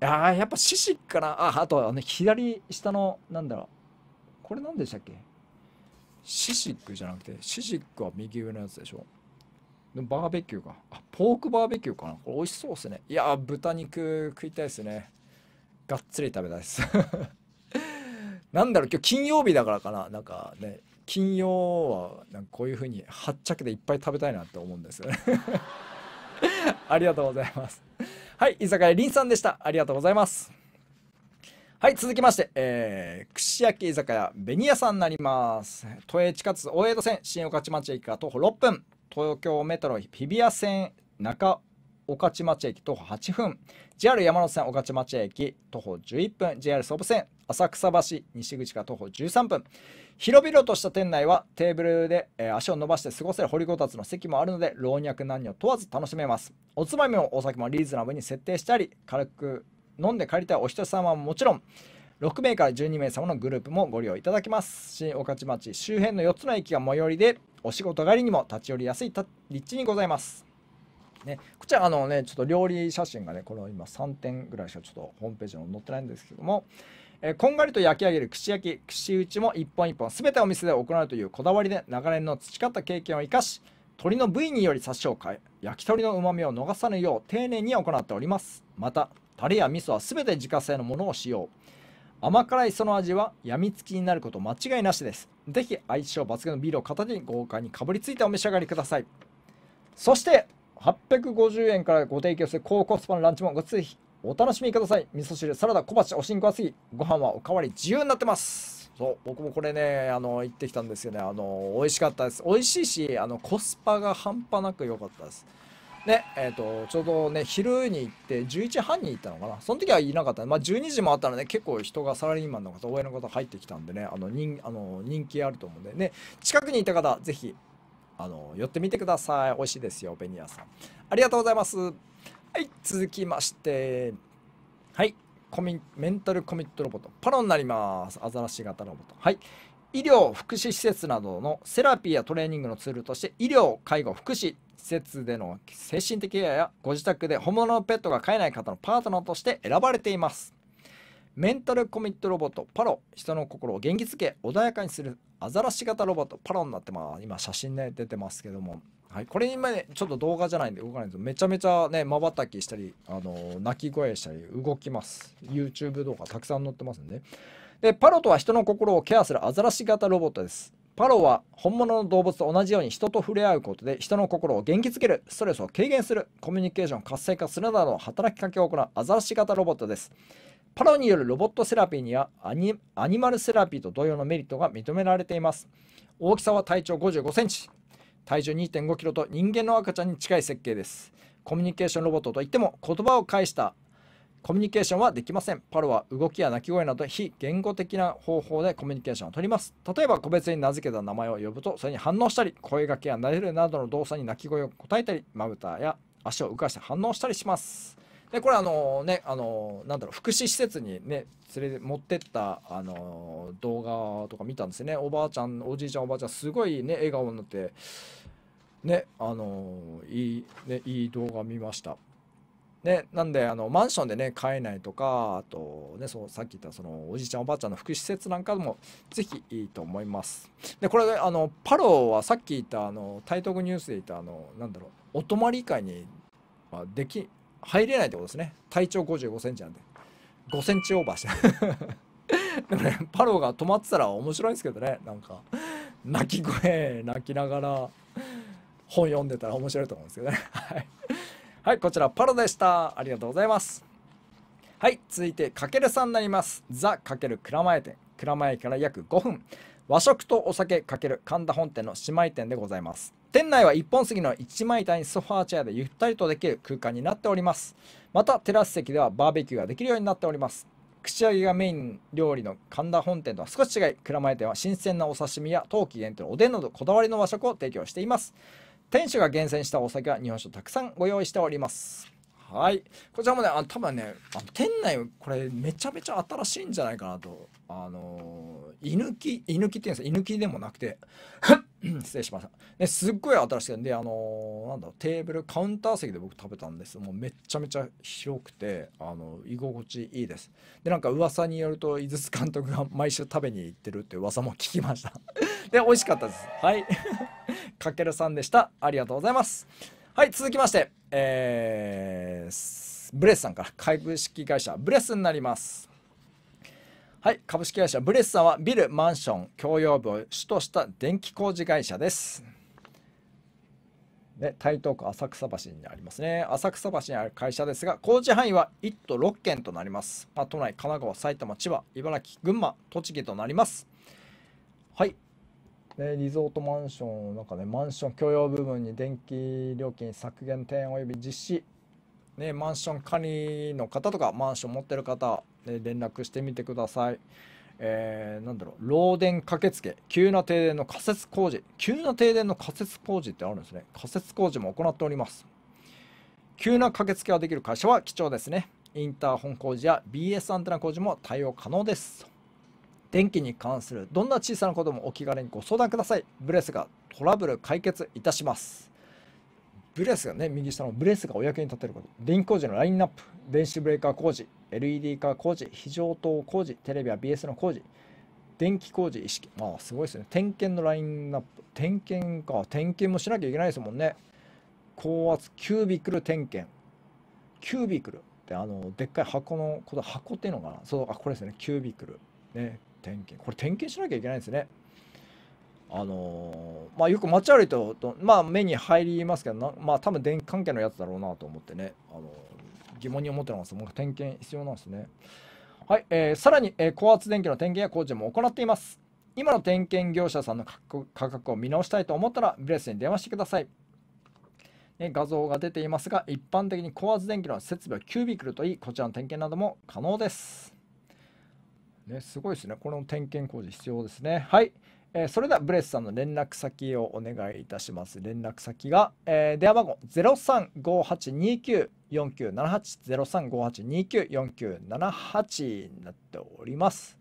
S1: いややっぱシシかなああとあの左下のなんだろうこれ何でしたっけシシックじゃなくてシシックは右上のやつでしょバーベキューか。あ、ポークバーベキューかな。これ美味しそうですね。いや豚肉食いたいですね。がっつり食べたいです。なんだろう、今日金曜日だからかな。なんかね、金曜はなんかこういう風にはっちゃけいっぱい食べたいなって思うんですよね。ありがとうございます。はい、居酒屋りんさんでした。ありがとうございます。はい、続きまして、えー、串焼き居酒屋、紅屋さんになります。都営地下鉄大江戸線、新御徒町駅から徒歩6分。東京メトロ日比谷線中御徒町駅徒歩8分 JR 山手線御徒町駅徒歩11分 JR 総武線浅草橋西口から徒歩13分広々とした店内はテーブルで、えー、足を伸ばして過ごせる掘りごたつの席もあるので老若男女問わず楽しめますおつまみもお酒もリーズナブルに設定したり軽く飲んで借りたいお人様はもちろん6名から12名様のグループもご利用いただけます新御徒町周辺の4つの駅が最寄りでお仕事帰りにも立ち寄りやすい立地にございます。ね、こちらあのねちょっと料理写真がねこの今3点ぐらいしかちょっとホームページに載ってないんですけども、えー、こんがりと焼き上げる串焼き串打ちも一本一本全てお店で行うというこだわりで長年の培った経験を生かし鶏の部位により差しを変え焼き鳥のうまみを逃さぬよう丁寧に行っておりますまたタレや味噌は全て自家製のものを使用甘辛いその味はやみつきになること間違いなしですぜひ相性抜群のビールを片手に豪快にかぶりついてお召し上がりくださいそして850円からご提供する高コスパのランチもごぜひお楽しみください味噌汁サラダ小鉢おしんこはすぎご飯はおかわり自由になってますそう僕もこれねあの行ってきたんですよねあの美味しかったです美味しいしあのコスパが半端なく良かったですね、えっ、ー、と、ちょうどね、昼に行って、11時半に行ったのかな。その時はいなかった。まあ、12時もあったらね、結構人がサラリーマンの方、応援の方入ってきたんでね、あの、人あの人気あると思うんでね、近くにいた方、ぜひ、あの、寄ってみてください。美味しいですよ、ベニヤさん。ありがとうございます。はい、続きまして、はい、コミメンタルコミットロボット、パロになります。アザラシ型ロボット。はい。医療、福祉施設などのセラピーやトレーニングのツールとして医療、介護、福祉施設での精神的ケアやご自宅で本物のペットが飼えない方のパートナーとして選ばれていますメンタルコミットロボットパロ人の心を元気づけ穏やかにするアザラシ型ロボットパロになってまあ今写真ね、出てますけどもはい、これ今ねちょっと動画じゃないんで動かないんですめちゃめちゃねまばたきしたり、あの鳴泣き声したり動きます YouTube 動画たくさん載ってますんででパロとは人の心をケアするアザラシ型ロボットですパロは本物の動物と同じように人と触れ合うことで人の心を元気づけるストレスを軽減するコミュニケーションを活性化するなどの働きかけを行うアザラシ型ロボットですパロによるロボットセラピーにはアニマルセラピーと同様のメリットが認められています大きさは体長5 5センチ体重2 5キロと人間の赤ちゃんに近い設計ですコミュニケーションロボットといっても言葉を介したコミュニケーションはできません。パロは動きや鳴き声など非言語的な方法でコミュニケーションをとります。例えば個別に名付けた名前を呼ぶとそれに反応したり、声掛けや慣れるなどの動作に鳴き声を答えたり、まぶたや足を浮かして反応したりします。でこれあのねあのなんだろう福祉施設にね連れて持ってったあの動画とか見たんですよねおばあちゃんおじいちゃんおばあちゃんすごいね笑顔になってねあのいいねいい動画見ましたね、なんであのマンションでね買えないとかあとねそうさっき言ったそのおじいちゃんおばあちゃんの福祉施設なんかもぜひいいと思いますでこれあのパロはさっき言ったあの台東区ニュースで言ったあのなんだろうお泊まり会に、まあ、でき入れないってことですね体長5 5 c ンチなんで5センチオーバーして でもねパロが泊まってたら面白いんですけどねなんか泣き声泣きながら本読んでたら面白いと思うんですけどねはいはいこちらパロでしたありがとうございますはい続いてかけるさんになりますザかける蔵前店蔵前から約5分和食とお酒かける神田本店の姉妹店でございます店内は一本杉の一枚板にソファーチェアでゆったりとできる空間になっておりますまたテラス席ではバーベキューができるようになっております口揚げがメイン料理の神田本店とは少し違い蔵前店は新鮮なお刺身や冬季限定のおでんなどこだわりの和食を提供しています店主が厳選したお酒は日本酒たくさんご用意しておりますはいこちらもねあ多分ねあの店内これめちゃめちゃ新しいんじゃないかなとあのー、居抜き居抜きって言うんです居抜きでもなくて失礼しました。ね、すっごい新しいんで、あのー、なんだろう、テーブル、カウンター席で僕食べたんです。もうめちゃめちゃ広くて、あの、居心地いいです。で、なんか噂によると、井筒監督が毎週食べに行ってるって噂も聞きました。で、美味しかったです。はい。かけるさんでした。ありがとうございます。はい、続きまして、えー、ブレスさんから、株式会社、ブレスになります。はい、株式会社ブレスさんはビル、マンション、共用部を主とした電気工事会社です。で台東区浅草橋にありますね。浅草橋にある会社ですが、工事範囲は1都6県となります。まあ、都内、神奈川、埼玉、千葉、茨城、群馬、栃木となります。はい。でリゾートマンション、の中で、マンション共用部分に電気料金削減点及び実施。ね、マンション管理の方とか、マンション持ってる方、連絡してみてください。えー、なんだろう、漏電駆けつけ、急な停電の仮設工事、急な停電の仮設工事ってあるんですね。仮設工事も行っております。急な駆けつけができる会社は貴重ですね。インターホン工事や BS アンテナ工事も対応可能です。電気に関するどんな小さなこともお気軽にご相談ください。ブレスがトラブル解決いたします。ブレスがね、右下のブレスがお役に立てること、電気工事のラインナップ、電子ブレーカー工事、LED 化工事、非常灯工事、テレビは BS の工事、電気工事意識。まあ、すごいですね。点検のラインナップ。点検か。点検もしなきゃいけないですもんね。高圧キュービクル点検。キュービクルってあの、でっかい箱の、こと、箱っていうのかな。そう、あ、これですね。キュービクル。ね、点検。これ点検しなきゃいけないんですね。あのー、まあ、よく街歩いてると、まあ、目に入りますけどまあ、多分電気関係のやつだろうなと思ってね、あの疑問に思ってたのがその点検必要なんですね。はい、えー、さらに、えー、高圧電気の点検や工事も行っています。今の点検業者さんの価格を見直したいと思ったら、ブレスに電話してください。ね、画像が出ていますが、一般的に高圧電気の設備はキュービクルといい、こちらの点検なども可能です。ね、すごいですね。これの点検工事必要ですね。はい。えー、それではブレスさんの連絡先をお願いいたします。連絡先が、えー、電話番号0358294978、0358294978になっております。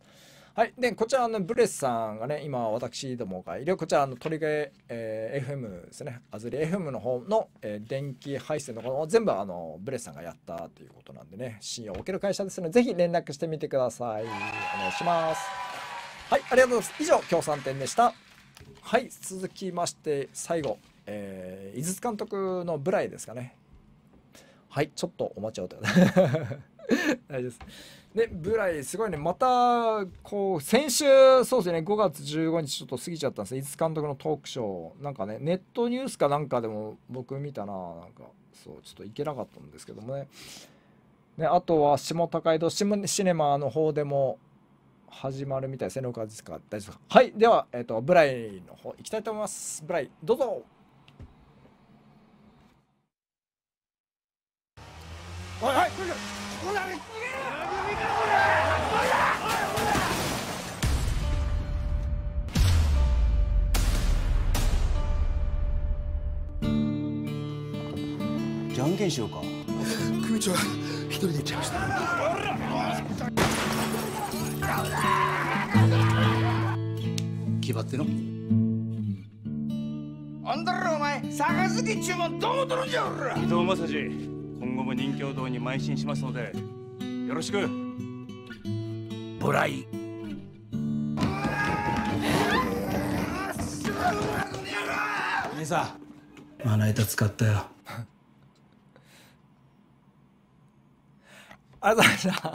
S1: はい。で、こちらのブレスさんがね、今私どもがいる、こちらの鳥毛、えー、FM ですね、アズリ FM の方の、えー、電気配線のこの全部あのブレスさんがやったということなんでね、信用を受ける会社ですので、ぜひ連絡してみてください。お願いします。はい、ありがとうございます。以上、共産点でした。はい、続きまして、最後、えー、井筒監督のブライですかね。はい、ちょっとお待ちを 大丈夫です。で、ブライ、すごいね、また、こう、先週、そうですね、5月15日、ちょっと過ぎちゃったんです伊豆監督のトークショー、なんかね、ネットニュースかなんかでも僕見たな、なんか、そう、ちょっと行けなかったんですけどもね。ねあとは、下高井戸シネマの方でも、始まるみたいですね、ですか大丈夫かはい、では、えっ、ー、と、ブライの方行きたいと思います。ブライ、どうぞはい、はい、ここだ、ねじゃんけんしようか空調一人で行っちゃいました気張ってのあんだろお前っちゅうもんどうとるんじゃおら伊藤正治今後も任教堂に邁進しますのでよろしくブライ兄さんまな板使ったよ あざした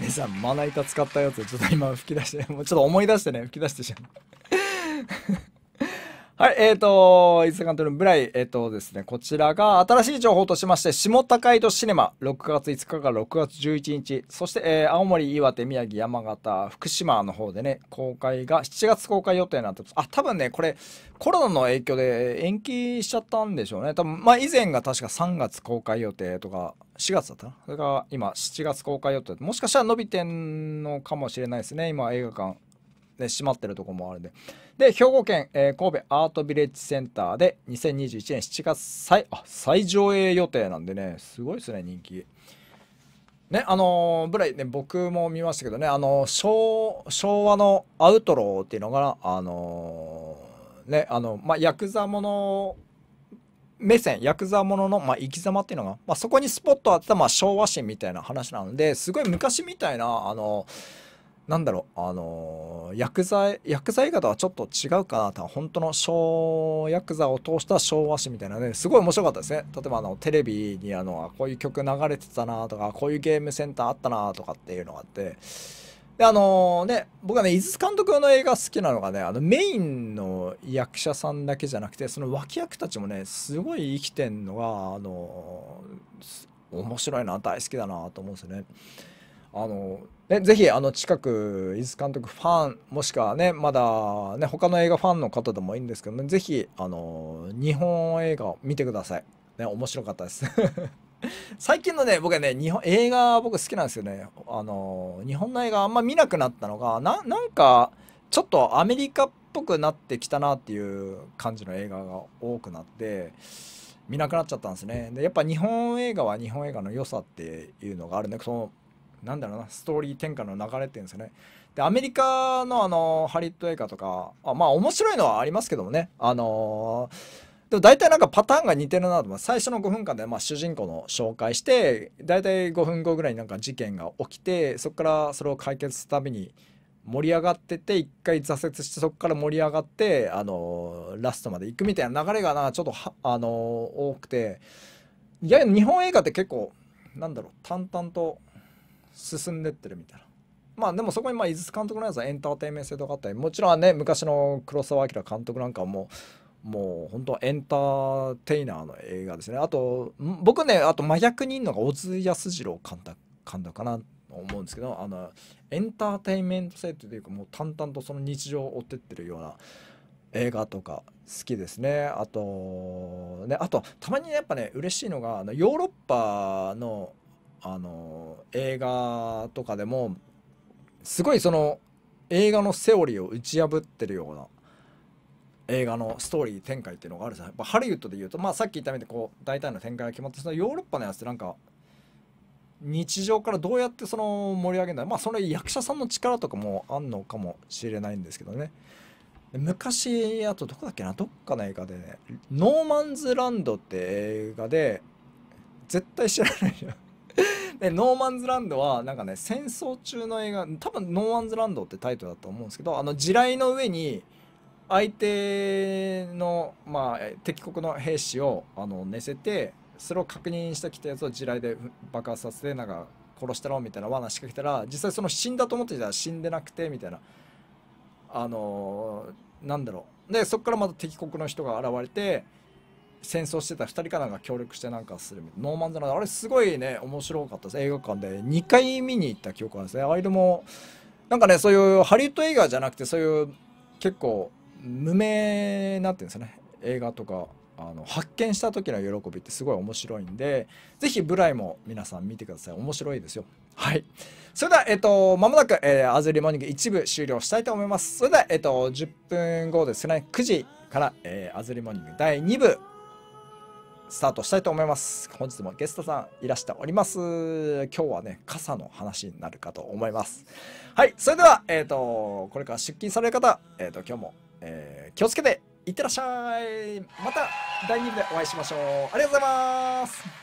S1: 姉さん、まな板使ったやつ、ちょっと今吹き出して、もうちょっと思い出してね、吹き出してしまう。はい、えっ、ー、と、伊勢監督のブライ、えっ、ー、とですね、こちらが新しい情報としまして、下高井戸シネマ、6月5日から6月11日、そして、えー、青森、岩手、宮城、山形、福島の方でね、公開が7月公開予定になってます。あ、多分ね、これ、コロナの影響で延期しちゃったんでしょうね。多分、まあ以前が確か3月公開予定とか、4月だったな。それが今、7月公開予定。もしかしたら伸びてんのかもしれないですね。今、映画館、ね、閉まってるとこもあるんで。で、兵庫県、えー、神戸アートビレッジセンターで2021年7月再あ上映予定なんでね、すごいですね、人気。ね、あのー、ブライね、僕も見ましたけどね、あのー、昭昭和のアウトローっていうのが、あのー、ね、あの、まあ、ヤクザもの目線ヤクザものの、まあ、生き様っていうのが、まあ、そこにスポットあった、まあ、昭和史みたいな話なのですごい昔みたいなあのなんだろうあのー、薬剤薬剤とはちょっと違うかなと本当の小薬剤を通した昭和史みたいなねすごい面白かったですね例えばあのテレビにあのこういう曲流れてたなとかこういうゲームセンターあったなとかっていうのがあってであのー、ね僕はね伊豆監督の映画好きなのがねあのメインの役者さんだけじゃなくてその脇役たちもねすごい生きてんのがあのー、面白いな大好きだなと思うんですよね。あのね、ぜひあの近く伊豆監督ファンもしくはねまだね他の映画ファンの方でもいいんですけどねぜひあの日本映画を見てくださいね面白かったです 最近のね僕はね日本映画僕好きなんですよねあの日本の映画あんま見なくなったのがななんかちょっとアメリカっぽくなってきたなっていう感じの映画が多くなって見なくなっちゃったんですねでやっぱ日本映画は日本映画の良さっていうのがあるねそのなんだろうなストーリー転換の流れっていうんですよねでアメリカのあのハリウッド映画とかあまあ面白いのはありますけどもねあのーでも大体なんかパターンが似てるなと思最初の5分間でま主人公の紹介して大体5分後ぐらいになんか事件が起きてそこからそれを解決するために盛り上がってて一回挫折してそこから盛り上がってあのラストまで行くみたいな流れがなちょっとあの多くていや日本映画って結構なんだろう淡々と進んでってるみたいな。まあでもそこにまあ井筒監督のやつはエンターテインメント性とかあったりもちろんね昔の黒澤明監督なんかももう本当エンターテイナーの映画ですねあと僕ねあと真逆にいるのが小津安二郎監督監督かなと思うんですけどあのエンターテインメント性というかもう淡々とその日常を追ってってるような映画とか好きですねあとねあとたまにやっぱね嬉しいのがあのヨーロッパのあの映画とかでもすごいその映画のセオリーを打ち破ってるような映画のストーリー展開っていうのがあるんですやっぱハリウッドでいうと、まあ、さっき言ったみたいにこう大体の展開が決まってそのヨーロッパのやつってなんか日常からどうやってその盛り上げるんだまあその役者さんの力とかもあんのかもしれないんですけどね昔あとどこだっけなどっかの映画でね「ノーマンズランド」って映画で絶対知らないじゃん でノーマンズランドはなんかね戦争中の映画多分ノーマンズランドってタイトルだと思うんですけどあの地雷の上に相手の、まあ、敵国の兵士をあの寝せてそれを確認してきたやつを地雷で爆発させてなんか殺したろみたいな罠仕掛けたら実際その死んだと思ってたら死んでなくてみたいなあのー、なんだろうでそこからまた敵国の人が現れて戦争してた2人かなんか協力してなんかするノーマンズなあれすごいね面白かったです映画館で2回見に行った記憶がんですねあれでもなんかねそういうハリウッド映画じゃなくてそういう結構無名なっていうんですね映画とかあの発見した時の喜びってすごい面白いんで是非ブライも皆さん見てください面白いですよはいそれではえっとまもなく、えー、アズリモーニング一部終了したいと思いますそれではえっと10分後ですね9時から、えー、アズリモーニング第2部スタートしたいと思います。本日もゲストさんいらしております。今日はね、傘の話になるかと思います。はい、それでは、えっ、ー、と、これから出勤される方、えっ、ー、と、今日も、えー、気をつけていってらっしゃい。また第2部でお会いしましょう。ありがとうございます。